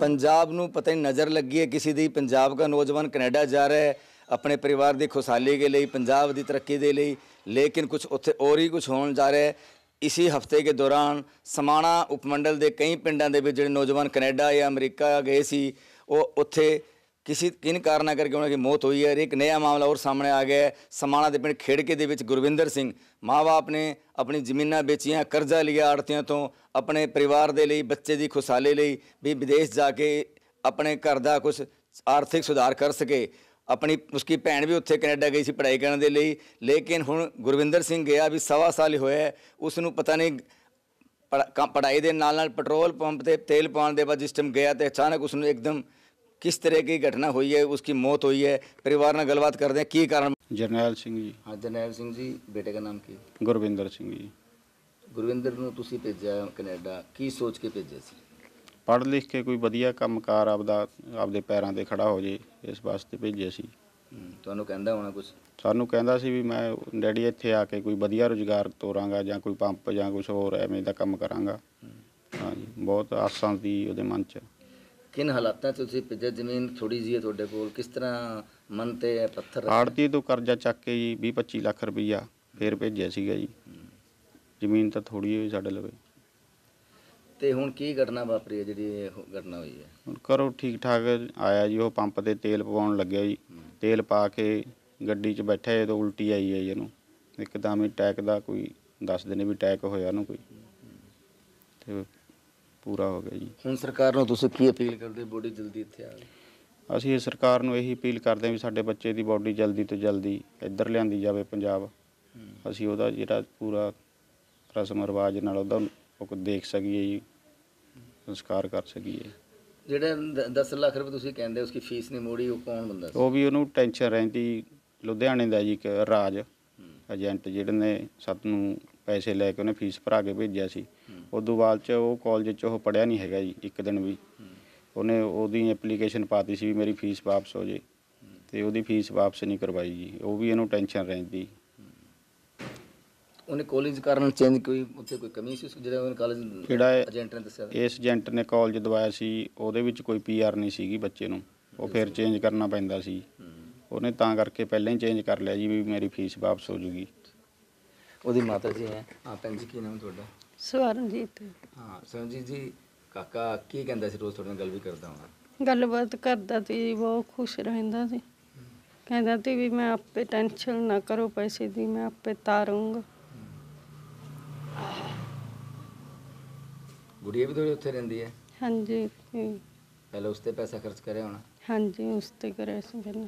ਪੰਜਾਬ ਨੂੰ ਪਤਾ ਹੀ ਨਜ਼ਰ ਲੱਗੀ ਹੈ ਕਿਸੇ ਦੀ ਪੰਜਾਬ ਦਾ ਨੌਜਵਾਨ ਕੈਨੇਡਾ ਜਾ ਰਿਹਾ ਹੈ ਆਪਣੇ ਪਰਿਵਾਰ ਦੀ ਖੁਸ਼ਹਾਲੀ ਦੇ ਲਈ ਪੰਜਾਬ ਦੀ ਤਰੱਕੀ ਦੇ ਲਈ ਲੇਕਿਨ ਕੁਝ ਉੱਥੇ ਹੋਰ ਹੀ ਕੁਝ ਹੋਣ ਜਾ ਰਿਹਾ ਹੈ ਇਸੇ ਹਫਤੇ ਦੇ ਦੌਰਾਨ ਸਮਾਣਾ ਉਪਮੰਡਲ ਦੇ ਕਈ ਪਿੰਡਾਂ ਦੇ ਵਿੱਚ ਜਿਹੜੇ ਨੌਜਵਾਨ ਕੈਨੇਡਾ ਜਾਂ ਅਮਰੀਕਾ ਗਏ ਸੀ ਉਹ ਉੱਥੇ ਕਿਸੇ ਕਿਨ ਕਾਰਨਾ ਕਰਕੇ ਉਹਨਾਂ ਦੀ ਮੌਤ ਹੋਈ ਹੈ ਇੱਕ नया ਮਾਮਲਾ ਹੋਰ ਸਾਹਮਣੇ ਆ ਗਿਆ ਸਮਾਣਾ ਦੇ ਪਿੰਡ ਖੇੜਕੇ ਦੇ ਵਿੱਚ ਗੁਰਵਿੰਦਰ ਸਿੰਘ ਮਾਵਾਪ ਨੇ ਆਪਣੀ ਜ਼ਮੀਨਾਂ ਵੇਚੀਆਂ ਕਰਜ਼ਾ ਲਿਆ ਆੜਤੀਆਂ ਤੋਂ ਆਪਣੇ ਪਰਿਵਾਰ ਦੇ ਲਈ ਬੱਚੇ ਦੀ ਖੁਸ਼ਹਾਲੀ ਲਈ ਵੀ ਵਿਦੇਸ਼ ਜਾ ਕੇ ਆਪਣੇ ਘਰ ਦਾ ਕੁਝ ਆਰਥਿਕ ਸੁਧਾਰ ਕਰ ਸਕੇ ਆਪਣੀ ਉਸकी ਭੈਣ ਵੀ ਉੱਥੇ ਕੈਨੇਡਾ ਗਈ ਸੀ ਪੜ੍ਹਾਈ ਕਰਨ ਦੇ ਲਈ ਲੇਕਿਨ ਹੁਣ ਗੁਰਵਿੰਦਰ ਸਿੰਘ ਗਿਆ ਵੀ ਸਵਾ ਸਾਲ ਹੋਇਆ ਉਸ ਨੂੰ ਪਤਾ ਨਹੀਂ ਪੜ੍ਹਾਈ ਦੇ ਨਾਲ ਨਾਲ ਪੈਟਰੋਲ ਪੰਪ ਤੇ ਤੇਲ ਪਾਉਣ ਦੇ ਬਾਅਦ ਜਿਸ ਟਾਈਮ ਗਿਆ ਤੇ ਅਚਾਨਕ ਉਸ ਨੂੰ ਇੱਕਦਮ ਕਿਸ ਤਰ੍ਹਾਂ ਦੀ ਘਟਨਾ ਹੋਈ ਹੈ ਉਸकी ਮੌਤ ਹੋਈ ਹੈ ਪਰਿਵਾਰ ਨਾਲ ਗੱਲਬਾਤ ਕਰਦੇ ਹਾਂ ਕੀ ਕਾਰਨ ਜਰਨੈਲ ਸਿੰਘ ਜੀ ਹਾਂ ਜਰਨੈਲ ਸਿੰਘ ਜੀ ਬੇਟੇ ਦਾ ਨਾਮ ਕੀ ਗੁਰਵਿੰਦਰ ਸਿੰਘ ਜੀ ਗੁਰਵਿੰਦਰ ਨੂੰ ਤੁਸੀਂ ਭੇਜਿਆ ਕੈਨੇਡਾ ਕੀ ਸੋਚ ਕੇ ਭੇਜਿਆ ਸੀ ਪੜ੍ਹ ਲਿਖ ਕੇ ਕੋਈ ਵਧੀਆ ਕੰਮਕਾਰ ਆਪਦਾ ਆਪਦੇ ਪੈਰਾਂ ਤੇ ਖੜਾ ਹੋ ਜੇ ਇਸ ਵਾਸਤੇ ਭੇਜਿਆ ਸੀ ਤੁਹਾਨੂੰ ਕਹਿੰਦਾ ਹੋਣਾ ਕੁਝ ਸਾਨੂੰ ਕਹਿੰਦਾ ਸੀ ਵੀ ਮੈਂ ਡੈਡੀ ਇੱਥੇ ਆ ਕੇ ਕੋਈ ਵਧੀਆ ਰੋਜ਼ਗਾਰ ਤੋਰਾਂਗਾ ਜਾਂ ਕੋਈ ਪੰਪ ਜਾਂ ਕੁਝ ਹੋਰ ਐਵੇਂ ਦਾ ਕੰਮ ਕਰਾਂਗਾ ਹਾਂਜੀ ਬਹੁਤ ਆਸਾਂ ਸੀ ਉਹਦੇ ਮਨ 'ਚ ਕਿਨ ਹਾਲਾਤਾਂ ਤੁਸੀਂ ਪਿੱਜੇ ਜ਼ਮੀਨ ਥੋੜੀ ਜੀ ਹੈ ਤੁਹਾਡੇ ਕੋਲ ਕਿਸ ਤਰ੍ਹਾਂ ਮਨ ਤੇ ਪੱਥਰ ਆੜਤੀ ਤੋਂ ਕਰਜ਼ਾ ਚੱਕ ਕੇ ਜੀ 20 25 ਲੱਖ ਰੁਪਈਆ ਫੇਰ ਭੇਜਿਆ ਸੀਗਾ ਜੀ ਜ਼ਮੀਨ ਤਾਂ ਥੋੜੀ ਹੋਈ ਸਾਡੇ ਲਵੇ ਤੇ ਹੁਣ ਕੀ ਘਟਨਾ ਵਾਪਰੀ ਹੈ ਜਿਹੜੀ ਇਹ ਘਟਨਾ ਹੋਈ ਹੈ ਹੁਣ ਕਰੋ ਠੀਕ ਠਾਕ ਆਇਆ ਜੀ ਉਹ ਪੰਪ ਤੇ ਤੇਲ ਪਵਾਉਣ ਲੱਗਿਆ ਜੀ ਤੇਲ ਪਾ ਕੇ ਗੱਡੀ 'ਚ ਬੈਠਾ ਇਹ ਤਾਂ ਉਲਟੀ ਆਈ ਹੈ ਇਹਨੂੰ ਇੱਕਦਮ ਹੀ ਅਟੈਕ ਦਾ ਕੋਈ ਦੱਸ ਨੇ ਵੀ ਅਟੈਕ ਹੋਇਆ ਉਹਨੂੰ ਕੋਈ ਤੇ ਪੂਰਾ ਹੋ ਗਿਆ ਜੀ ਹੁਣ ਸਰਕਾਰ ਨੂੰ ਤੁਸੀਂ ਕੀ ਅਪੀਲ ਕਰਦੇ ਬੋਡੀ ਜਲਦੀ ਇੱਥੇ ਆਵੇ ਅਸੀਂ ਇਹ ਸਰਕਾਰ ਨੂੰ ਇਹੀ ਅਪੀਲ ਕਰਦੇ ਹਾਂ ਵੀ ਸਾਡੇ ਬੱਚੇ ਦੀ ਬੋਡੀ ਜਲਦੀ ਤੋਂ ਜਲਦੀ ਇੱਧਰ ਲਿਆਂਦੀ ਜਾਵੇ ਪੰਜਾਬ ਅਸੀਂ ਉਹਦਾ ਜਿਹੜਾ ਪੂਰਾ ਰਸਮ ਰਿਵਾਜ ਨਾਲ ਉਹਦਾ ਉਹ ਦੇਖ ਸਕੀਏ ਜੀ ਸੰਸਕਾਰ ਕਰ ਸਕੀਏ ਜਿਹੜਾ 10 ਲੱਖ ਰੁਪਏ ਤੁਸੀਂ ਕਹਿੰਦੇ ਉਸकी ਫੀਸ ਨਹੀਂ ਮੋੜੀ ਉਹ ਕੌਣ ਬੰਦਾ ਸੀ ਉਹ ਵੀ ਉਹਨੂੰ ਟੈਨਸ਼ਨ ਰਹਿੰਦੀ ਲੁਧਿਆਣੇ ਦਾ ਜੀ ਇੱਕ ਰਾਜ ਏਜੰਟ ਜਿਹੜੇ ਨੇ ਸਤ ਨੂੰ ਪੈਸੇ ਲੈ ਕੇ ਉਹਨੇ ਫੀਸ ਭਰਾ ਕੇ ਭੇਜਿਆ ਸੀ ਉਦੋਂ ਬਾਅਦ ਚ ਉਹ ਕਾਲਜ ਚ ਉਹ ਪੜਿਆ ਨਹੀਂ ਹੈਗਾ ਜੀ ਇੱਕ ਦਿਨ ਵੀ ਉਹਨੇ ਉਹਦੀ ਐਪਲੀਕੇਸ਼ਨ ਪਾਤੀ ਸੀ ਵੀ ਮੇਰੀ ਫੀਸ ਵਾਪਸ ਹੋ ਜੇ ਤੇ ਉਹਦੀ ਫੀਸ ਵਾਪਸ ਨਹੀਂ ਕਰਵਾਈ ਜੀ ਉਹ ਵੀ ਇਹਨੂੰ ਟੈਨਸ਼ਨ ਰਹਿੰਦੀ ਉਹਨੇ ਕਾਲਜ ਕਰਨ ਚੇਂਜ ਕੋਈ ਉੱਥੇ ਕੋਈ ਕਮੀ ਸੀ ਜਿਹੜਾ ਉਹਨੇ ਕਾਲਜ ਜਿਹੜਾ ਏਜੰਟ ਨੇ ਦੱਸਿਆ ਇਸ ਏਜੰਟ ਨੇ ਕਾਲਜ ਦਵਾਇਆ ਸੀ ਉਹਦੇ ਵਿੱਚ ਕੋਈ ਪੀਆਰ ਨਹੀਂ ਸੀਗੀ ਬੱਚੇ ਨੂੰ ਉਹ ਫਿਰ ਚੇਂਜ ਕਰਨਾ ਪੈਂਦਾ ਸੀ ਉਹਨੇ ਤਾਂ ਕਰਕੇ ਪਹਿਲਾਂ ਹੀ ਚੇਂਜ ਕਰ ਲਿਆ ਜੀ ਵੀ ਮੇਰੀ ਫੀਸ ਵਾਪਸ ਹੋ ਜੂਗੀ ਉਹਦੀ ਮਾਤਾ ਜੀ ਹੈ ਆਪਾਂ ਜੀ ਕੀ ਨਾਮ ਤੁਹਾਡਾ ਸਵਰਨਜੀਤ ਹਾਂ ਸਵਰਨਜੀਤ ਜੀ ਕਾਕਾ ਕੀ ਕਹਿੰਦਾ ਸੀ ਰੋਜ਼ ਤੁਹਾਡੇ ਨਾਲ ਗੱਲ ਵੀ ਕਰਦਾ ਹਾਂ ਗੱਲਬਾਤ ਕਰਦਾ ਤੇ ਬਹੁਤ ਖੁਸ਼ ਰਹਿੰਦਾ ਸੀ ਕਹਿੰਦਾ ਸੀ ਵੀ ਮੈਂ ਆਪੇ ਟੈਨਸ਼ਨ ਨਾ ਕਰੋ ਪੈਸੇ ਦੀ ਮੈਂ ਆਪੇ ਤਾਰੂੰਗਾ ਗੁੜੀਏ ਵੀ ਤੁਹਾਡੇ ਉੱਥੇ ਰਹਿੰਦੀ ਹੈ ਹਾਂਜੀ ਪਹਿਲਾਂ ਉਸ ਤੇ ਪੈਸਾ ਖਰਚ ਕਰਿਆ ਹੋਣਾ ਹਾਂਜੀ ਉਸ ਤੇ ਕਰਿਆ ਸੀ ਫਿਰ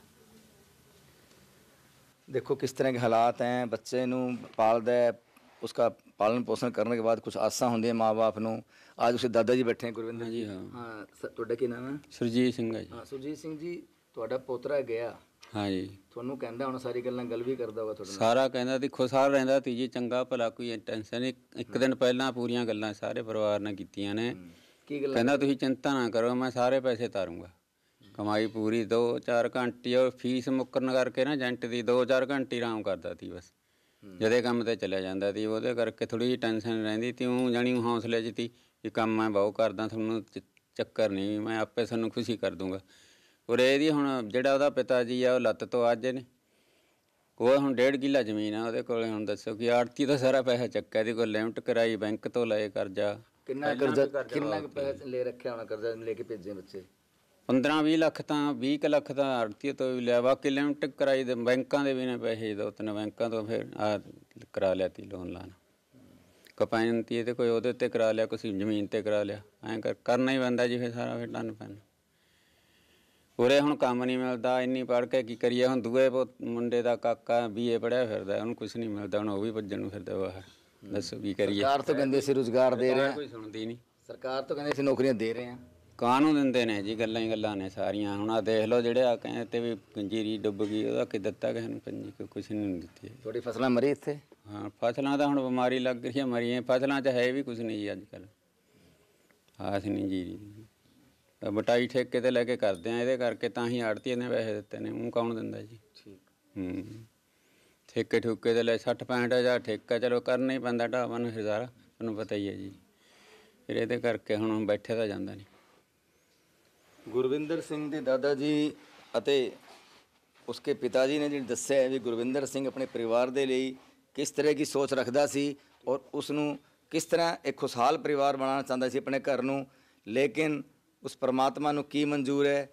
ਦੇਖੋ ਕਿਸ ਤਰ੍ਹਾਂ ਦੇ ਹਾਲਾਤ ਹੈ ਬੱਚੇ ਨੂੰ ਪਾਲਦਾ ਉਸਕਾ पालन ਪੋਸ਼ਣ ਕਰਨ ਦੇ ਬਾਅਦ ਕੁਝ ਆਸਾਂ ਹੁੰਦੀਆਂ ਮਾਪੇ ਨੂੰ ਅੱਜ ਉਸੇ ਦਾਦਾ ਜੀ ਬੈਠੇ ਗੁਰਵਿੰਦਰ ਜੀ ਹਾਂ ਤੁਹਾਡਾ ਕੀ ਨਾਮ ਹੈ ਸੁਰਜੀਤ ਸਿੰਘ ਹੈ ਜੀ ਹਾਂ ਸੁਰਜੀਤ ਸਿੰਘ ਜੀ ਤੁਹਾਡਾ ਪੋਤਰਾ ਗਿਆ ਹਾਂ ਜੀ ਤੁਹਾਨੂੰ ਕਹਿੰਦਾ ਹੁਣ ਸਾਰੀ ਗੱਲਾਂ ਗੱਲ ਵੀ ਕਰਦਾ ਹੋਗਾ ਤੁਹਾਡਾ ਸਾਰਾ ਕਹਿੰਦਾ ਤੇ ਖੁਸ਼ਹਾਲ ਰਹਿੰਦਾ ਤੀ ਜੀ ਚੰਗਾ ਭਲਾ ਕੋਈ ਟੈਨਸ਼ਨ ਇੱਕ ਦਿਨ ਪਹਿਲਾਂ ਪੂਰੀਆਂ ਗੱਲਾਂ ਸਾਰੇ ਪਰਿਵਾਰ ਨਾਲ ਕੀਤੀਆਂ ਨੇ ਕੀ ਗੱਲਾਂ ਕਹਿੰਦਾ ਤੁਸੀਂ ਚਿੰਤਾ ਨਾ ਕਰੋ ਮੈਂ ਸਾਰੇ ਪੈਸੇ ਤਾਰੂੰਗਾ ਕਮਾਈ ਪੂਰੀ 2-4 ਘੰਟੇ ਉਹ ਫੀਸ ਮੁੱਕਰਨ ਕਰਕੇ ਨਾ ਏਜੰਟ ਦੀ 2-4 ਘੰਟੇ ਆਰਾਮ ਕਰਦਾ ਸੀ ਬਸ ਜਦੇ ਕੰਮ ਤੇ ਚੱਲਿਆ ਜਾਂਦਾ ਸੀ ਉਹਦੇ ਕਰਕੇ ਥੋੜੀ ਜਿਹੀ ਟੈਨਸ਼ਨ ਰਹਿੰਦੀ ਤੇ ਉਹ ਜਾਣੀ ਹੌਸਲੇ ਜਿੱਤੀ ਕਿ ਕੰਮ ਮੈਂ ਬਹੁ ਕਰਦਾ ਤੁਹਾਨੂੰ ਚੱਕਰ ਨਹੀਂ ਮੈਂ ਆਪੇ ਤੁਹਾਨੂੰ ਖੁਸ਼ੀ ਕਰ ਦੂੰਗਾ ਔਰ ਇਹਦੀ ਹੁਣ ਜਿਹੜਾ ਉਹਦਾ ਪਿਤਾ ਜੀ ਆ ਉਹ ਲੱਤ ਤੋਂ ਆਜੇ ਨੇ ਉਹ ਹੁਣ 1.5 ਕਿੱਲਾ ਜ਼ਮੀਨ ਆ ਉਹਦੇ ਕੋਲੇ ਹੁਣ ਦੱਸੋ ਕਿ ਆੜਤੀ ਦਾ ਸਾਰਾ ਪੈਸਾ ਚੱਕਿਆ ਦੀ ਕੋਈ ਲਿਮਟ ਕਰਾਈ ਬੈਂਕ ਤੋਂ ਲਏ ਕਰਜ਼ਾ ਕਿੰਨਾ ਕਰਜ਼ਾ ਕਿੰਨਾ ਪੈਸਾ ਲੈ ਰੱਖਿਆ ਹੋਣਾ ਕਰਜ਼ਾ ਲੈ ਕੇ ਭੇਜੇ ਬੱਚੇ 15-20 ਲੱਖ ਤਾਂ 20 ਲੱਖ ਤਾਂ ਅਰਤੀ ਤੋਂ ਵੀ ਲਿਆ ਬਾਕੀ ਲਿਮਟ ਕਰਾਈ ਦੇ ਬੈਂਕਾਂ ਦੇ ਵੀ ਨੇ ਪੈਸੇ ਦੋ ਤਿੰਨ ਬੈਂਕਾਂ ਤੋਂ ਫਿਰ ਆ ਕਰਾ ਲਿਆ ਤੀ ਲੋਨ ਲਾਣਾ ਕਪਾਇੰਤੀ ਤੇ ਕੋਈ ਉਹਦੇ ਉੱਤੇ ਕਰਾ ਲਿਆ ਕੋਈ ਜ਼ਮੀਨ ਤੇ ਕਰਾ ਲਿਆ ਐ ਕਰਨਾ ਹੀ ਬੰਦਾ ਜੀ ਫਿਰ ਸਾਰਾ ਫਿਰ ਤੁਹਾਨੂੰ ਪੈਣ ਉਰੇ ਹੁਣ ਕੰਮ ਨਹੀਂ ਮਿਲਦਾ ਇੰਨੀ ਪੜ ਕੇ ਕੀ ਕਰੀਏ ਹੁਣ ਦੂਏ ਮੁੰਡੇ ਦਾ ਕਾਕਾ ਬੀਏ ਪੜਿਆ ਫਿਰਦਾ ਉਹਨੂੰ ਕੁਝ ਨਹੀਂ ਮਿਲਦਾ ਹੁਣ ਉਹ ਵੀ ਭੱਜਣ ਨੂੰ ਫਿਰਦਾ ਵਾ ਦੱਸੋ ਕੀ ਕਰੀਏ ਸਰਕਾਰ ਤੋਂ ਕਹਿੰਦੇ ਸੀ ਰੋਜ਼ਗਾਰ ਦੇ ਰਹੇ ਆ ਕੋਈ ਸੁਣਦੀ ਨਹੀਂ ਸਰਕਾਰ ਤੋਂ ਕਹਿੰਦੇ ਸੀ ਨੌਕਰੀਆਂ ਦੇ ਰਹੇ ਆ ਕਾਨੂੰ ਦਿੰਦੇ ਨੇ ਜੀ ਗੱਲਾਂ ਹੀ ਗੱਲਾਂ ਨੇ ਸਾਰੀਆਂ ਹੁਣ ਆ ਦੇਖ ਲਓ ਜਿਹੜੇ ਆ ਕਹਿੰਦੇ ਤੇ ਵੀ ਪੰਜੀਰੀ ਡੁੱਬ ਗਈ ਉਹਦਾ ਕੀ ਦਿੱਤਾ ਕਿਸੇ ਨੂੰ ਪੰਜੀ ਕੁਝ ਨਹੀਂ ਦਿੱਤੀ ਥੋੜੀ ਫਸਲਾਂ ਮਰੀ ਇੱਥੇ ਹਾਂ ਫਸਲਾਂ ਦਾ ਹੁਣ ਬਿਮਾਰੀ ਲੱਗ ਰਹੀ ਹੈ ਮਰੀਆਂ ਫਸਲਾਂ 'ਚ ਹੈ ਵੀ ਕੁਝ ਨਹੀਂ ਜੀ ਅੱਜ ਕੱਲ ਆਸ ਨਹੀਂ ਜੀ ਤਾਂ ਬਟਾਈ ਠੇਕੇ ਤੇ ਲੈ ਕੇ ਕਰਦੇ ਆ ਇਹਦੇ ਕਰਕੇ ਤਾਂ ਹੀ ਆੜਤੀ ਇਹਨੇ ਪੈਸੇ ਦਿੱਤੇ ਨੇ ਉਹ ਕੌਣ ਦਿੰਦਾ ਜੀ ਠੀਕ ਹੂੰ ਠੇਕੇ ਠੁੱਕੇ ਤੇ ਲੈ 60 65000 ਠੇਕਾ ਚਲੋ ਕਰਨਾ ਹੀ ਪੈਂਦਾ ਢਾਵਾਂ ਨੂੰ ਹਜ਼ਾਰ ਤੁਹਾਨੂੰ ਪਤਾ ਹੀ ਹੈ ਜੀ ਫਿਰ ਇਹਦੇ ਕਰਕੇ ਹੁਣ ਬੈਠੇ ਤਾਂ ਜਾਂਦਾ ਨਹੀਂ ਗੁਰਵਿੰਦਰ ਸਿੰਘ ਦੇ ਦਾਦਾ ਜੀ ਅਤੇ ਉਸਕੇ ਪਿਤਾ ਜੀ ਨੇ ਜਿਹੜਾ ਦੱਸਿਆ ਹੈ ਵੀ ਗੁਰਵਿੰਦਰ ਸਿੰਘ ਆਪਣੇ ਪਰਿਵਾਰ ਦੇ ਲਈ ਕਿਸ ਤਰ੍ਹਾਂ ਦੀ ਸੋਚ ਰੱਖਦਾ ਸੀ ਔਰ ਉਸ ਨੂੰ ਕਿਸ ਤਰ੍ਹਾਂ ਇੱਕ ਖੁਸ਼ਹਾਲ ਪਰਿਵਾਰ ਬਣਾਉਣਾ ਚਾਹੁੰਦਾ ਸੀ ਆਪਣੇ ਘਰ ਨੂੰ ਲੇਕਿਨ ਉਸ ਪਰਮਾਤਮਾ ਨੂੰ ਕੀ ਮਨਜ਼ੂਰ ਹੈ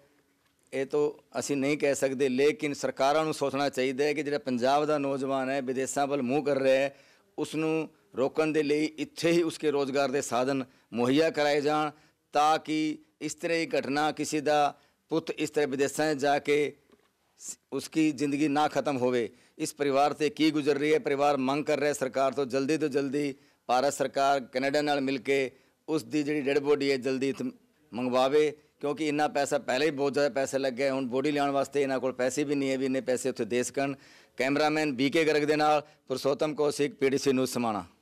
ਇਹ ਤੋਂ ਅਸੀਂ ਨਹੀਂ ਕਹਿ ਸਕਦੇ ਲੇਕਿਨ ਸਰਕਾਰਾਂ ਨੂੰ ਸੋਚਣਾ ਚਾਹੀਦਾ ਹੈ ਕਿ ਜਿਹੜਾ ਪੰਜਾਬ ਦਾ ਨੌਜਵਾਨ ਹੈ ਵਿਦੇਸ਼ਾਂ ਵੱਲ ਮੂੰਹ ਕਰ ਰਿਹਾ ਹੈ ਉਸ ਨੂੰ ਰੋਕਣ ਦੇ ਲਈ ਇੱਥੇ ਹੀ ਉਸਕੇ ਰੋਜ਼ਗਾਰ ਦੇ ਸਾਧਨ ਮੁਹੱਈਆ ਕਰਾਏ ਜਾਣ ਤਾਂ ਕਿ ਇਸ ਦੀ ਘਟਨਾ ਕਿਸੇ ਦਾ ਪੁੱਤ ਇਸ ਤਰ੍ਹਾਂ ਵਿਦੇਸ਼ਾਂ तरह ਜਾ ਕੇ ਉਸकी ਜ਼ਿੰਦਗੀ ਨਾ ਖਤਮ ਹੋਵੇ ਇਸ ਪਰਿਵਾਰ ਤੇ ਕੀ ਗੁਜ਼ਰ ਰਹੀ ਹੈ ਪਰਿਵਾਰ ਮੰਗ ਕਰ ਰਿਹਾ ਸਰਕਾਰ ਤੋਂ ਜਲਦੀ ਤੋਂ ਜਲਦੀ ਭਾਰਤ ਸਰਕਾਰ ਕੈਨੇਡਾ ਨਾਲ ਮਿਲ ਕੇ ਉਸ ਦੀ ਜਿਹੜੀ ਡੈਡ ਬੋਡੀ ਹੈ ਜਲਦੀ ਮੰਗਵਾਵੇ ਕਿਉਂਕਿ ਇੰਨਾ ਪੈਸਾ ਪਹਿਲੇ ਹੀ ਬਹੁਤ ਜ਼ਿਆਦਾ ਪੈਸੇ ਲੱਗੇ ਹੁਣ ਬੋਡੀ ਲੈਣ ਵਾਸਤੇ ਇਹਨਾਂ ਕੋਲ ਪੈਸੇ ਵੀ ਨਹੀਂ ਹੈ ਵੀ ਇੰਨੇ ਪੈਸੇ ਉੱਥੇ ਦੇ ਸਕਣ ਕੈਮਰਾਮੈਨ ਬੀਕੇ ਗਰਗ ਦੇ ਨਾਲ ਪੁਰਸ਼ੋਤਮ ਕੋਸ਼ਿਕ ਪੀਡੀਸੀ ਨੂੰ ਸਮਾਣਾ